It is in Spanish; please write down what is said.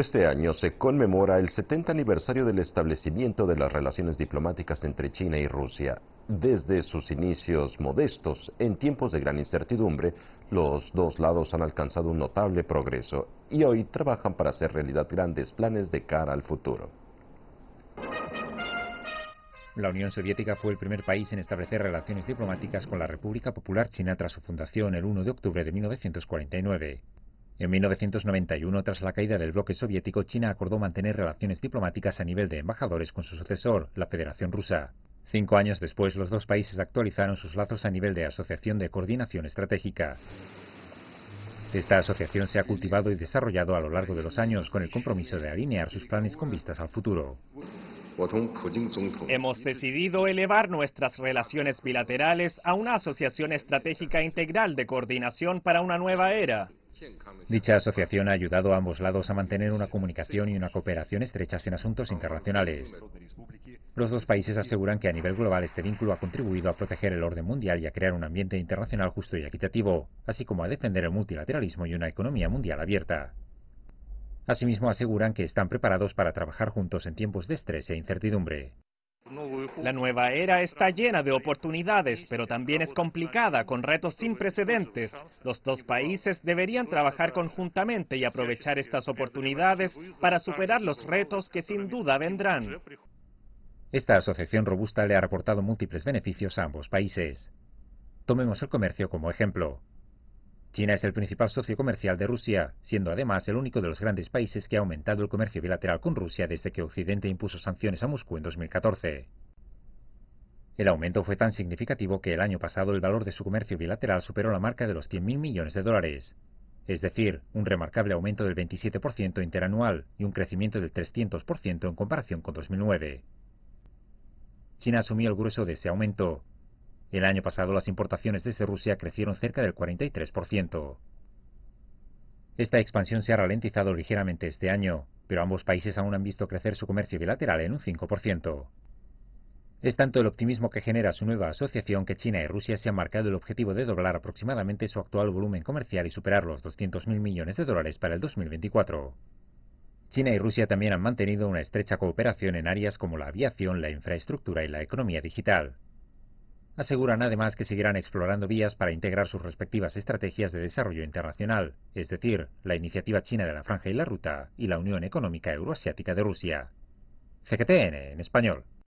Este año se conmemora el 70 aniversario del establecimiento de las relaciones diplomáticas entre China y Rusia. Desde sus inicios modestos, en tiempos de gran incertidumbre, los dos lados han alcanzado un notable progreso y hoy trabajan para hacer realidad grandes planes de cara al futuro. La Unión Soviética fue el primer país en establecer relaciones diplomáticas con la República Popular China tras su fundación el 1 de octubre de 1949. En 1991, tras la caída del bloque soviético, China acordó mantener relaciones diplomáticas a nivel de embajadores con su sucesor, la Federación Rusa. Cinco años después, los dos países actualizaron sus lazos a nivel de Asociación de Coordinación Estratégica. Esta asociación se ha cultivado y desarrollado a lo largo de los años con el compromiso de alinear sus planes con vistas al futuro. Hemos decidido elevar nuestras relaciones bilaterales a una asociación estratégica integral de coordinación para una nueva era. Dicha asociación ha ayudado a ambos lados a mantener una comunicación y una cooperación estrechas en asuntos internacionales. Los dos países aseguran que a nivel global este vínculo ha contribuido a proteger el orden mundial y a crear un ambiente internacional justo y equitativo, así como a defender el multilateralismo y una economía mundial abierta. Asimismo, aseguran que están preparados para trabajar juntos en tiempos de estrés e incertidumbre. La nueva era está llena de oportunidades, pero también es complicada, con retos sin precedentes. Los dos países deberían trabajar conjuntamente y aprovechar estas oportunidades para superar los retos que sin duda vendrán. Esta asociación robusta le ha reportado múltiples beneficios a ambos países. Tomemos el comercio como ejemplo. China es el principal socio comercial de Rusia, siendo además el único de los grandes países que ha aumentado el comercio bilateral con Rusia desde que Occidente impuso sanciones a Moscú en 2014. El aumento fue tan significativo que el año pasado el valor de su comercio bilateral superó la marca de los 100.000 millones de dólares, es decir, un remarcable aumento del 27% interanual y un crecimiento del 300% en comparación con 2009. China asumió el grueso de ese aumento, el año pasado las importaciones desde Rusia crecieron cerca del 43%. Esta expansión se ha ralentizado ligeramente este año, pero ambos países aún han visto crecer su comercio bilateral en un 5%. Es tanto el optimismo que genera su nueva asociación que China y Rusia se han marcado el objetivo de doblar aproximadamente su actual volumen comercial y superar los 200.000 millones de dólares para el 2024. China y Rusia también han mantenido una estrecha cooperación en áreas como la aviación, la infraestructura y la economía digital. Aseguran además que seguirán explorando vías para integrar sus respectivas estrategias de desarrollo internacional, es decir, la iniciativa china de la Franja y la Ruta y la Unión Económica Euroasiática de Rusia. CGTN en español.